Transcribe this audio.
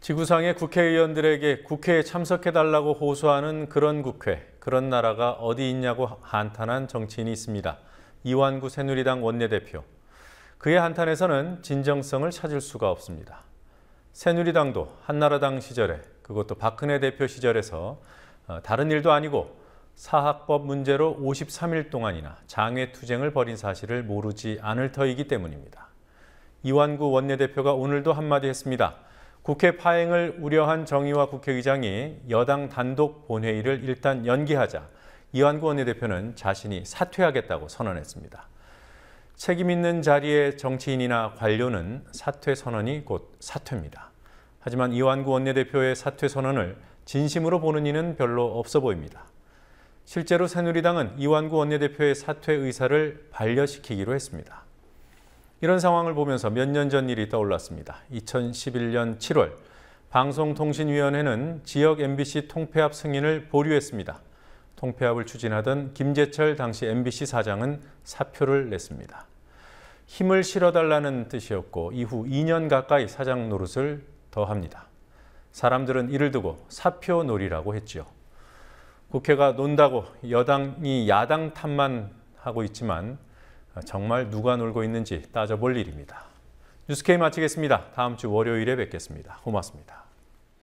지구상의 국회의원들에게 국회에 참석해달라고 호소하는 그런 국회, 그런 나라가 어디 있냐고 한탄한 정치인이 있습니다. 이완구 새누리당 원내대표. 그의 한탄에서는 진정성을 찾을 수가 없습니다. 새누리당도 한나라당 시절에, 그것도 박근혜 대표 시절에서 어, 다른 일도 아니고 사학법 문제로 53일 동안이나 장외투쟁을 벌인 사실을 모르지 않을 터이기 때문입니다. 이완구 원내대표가 오늘도 한마디 했습니다. 국회 파행을 우려한 정의와 국회의장이 여당 단독 본회의를 일단 연기하자 이완구 원내대표는 자신이 사퇴하겠다고 선언했습니다. 책임 있는 자리의 정치인이나 관료는 사퇴 선언이 곧 사퇴입니다. 하지만 이완구 원내대표의 사퇴 선언을 진심으로 보는 이는 별로 없어 보입니다. 실제로 새누리당은 이완구 원내대표의 사퇴 의사를 반려시키기로 했습니다. 이런 상황을 보면서 몇 년 전 일이 떠올랐습니다. 2011년 7월 방송통신위원회는 지역 MBC 통폐합 승인을 보류했습니다. 통폐합을 추진하던 김재철 당시 MBC 사장은 사표를 냈습니다. 힘을 실어달라는 뜻이었고 이후 2년 가까이 사장 노릇을 더합니다. 사람들은 이를 두고 사표 놀이라고 했지요. 국회가 논다고 여당이 야당 탓만 하고 있지만 아, 정말 누가 놀고 있는지 따져볼 일입니다. 뉴스케이 마치겠습니다. 다음 주 월요일에 뵙겠습니다. 고맙습니다.